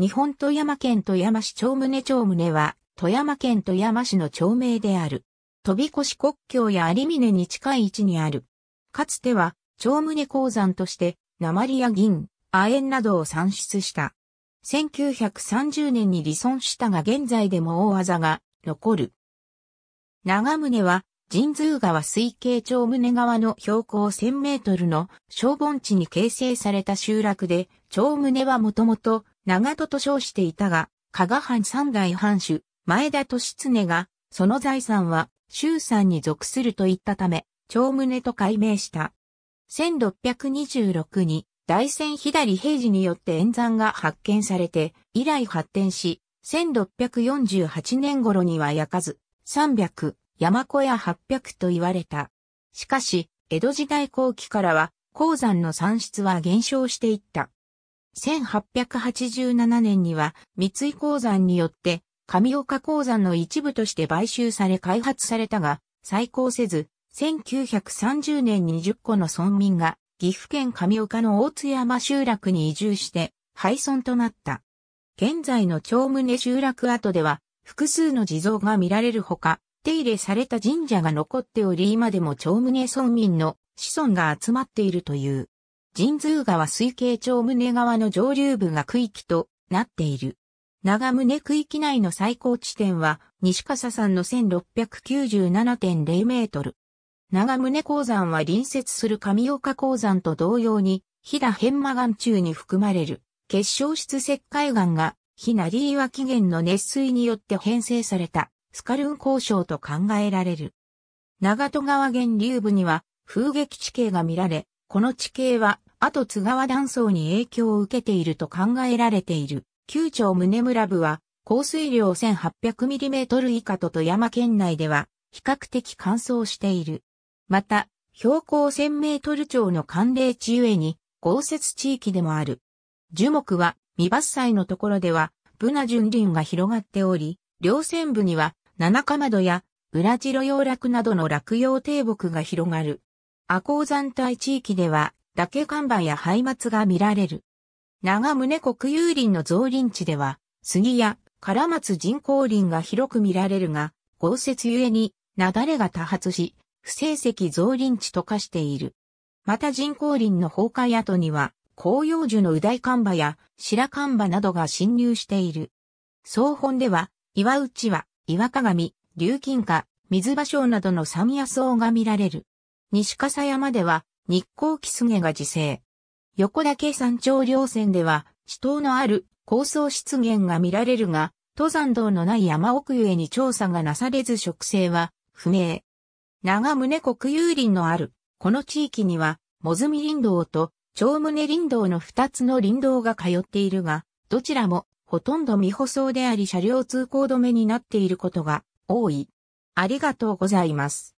日本富山県富山市長宗長宗は、富山県富山市の町名である。飛越国境や有峰に近い位置にある。かつては、長宗鉱山として、鉛や銀、亜鉛などを産出した。1930年に離村したが現在でも大技が残る。長宗は、神通川水系長宗川の標高1000メートルの小盆地に形成された集落で、長宗はもともと長戸と称していたが、加賀藩三代藩主、前田利常が、その財産は、周参に属すると言ったため、長宗と改名した。1626に、大仙左平治によって演山が発見されて、以来発展し、1648年頃には焼かず、300、山小屋800と言われた。しかし、江戸時代後期からは、鉱山の産出は減少していった。1887年には三井鉱山によって上岡鉱山の一部として買収され開発されたが、再興せず、1930年に10個の村民が岐阜県上岡の大津山集落に移住して廃村となった。現在の長宗集落跡では複数の地蔵が見られるほか、手入れされた神社が残っており今でも長宗村民の子孫が集まっているという。神通川水系町宗川の上流部が区域となっている。長宗区域内の最高地点は西笠山の1697.0メートル。長宗鉱山は隣接する上岡鉱山と同様に、飛騨変魔岩中に含まれる結晶質石灰岩が、飛騨リーワ起源の熱水によって編成されたスカルン鉱床と考えられる。長戸川源流部には風撃地形が見られ、この地形は後津川断層に影響を受けていると考えられている。旧町宗村部は、降水量 1800mm 以下と富山県内では、比較的乾燥している。また、標高 1000m 超の寒冷地ゆえに、豪雪地域でもある。樹木は、未伐採のところでは、ブナ純林が広がっており、両線部には、七かまどや、裏白洋落などの落葉低木が広がる。阿光山帯地域では、竹看板やハ末が見られる。長宗国有林の造林地では、杉や唐松人工林が広く見られるが、豪雪ゆえに、雪崩が多発し、不成績造林地と化している。また人工林の崩壊跡には、紅葉樹の右大看板や白看板などが侵入している。総本では、岩内は、岩鏡、竜金花、水芭蕉などの三野草が見られる。西笠山では、日光キスゲが自生。横岳山頂稜線では、地頭のある高層湿原が見られるが、登山道のない山奥ゆえに調査がなされず植生は不明。長宗国有林のある、この地域には、もずみ林道と長胸林道の二つの林道が通っているが、どちらもほとんど未舗装であり車両通行止めになっていることが多い。ありがとうございます。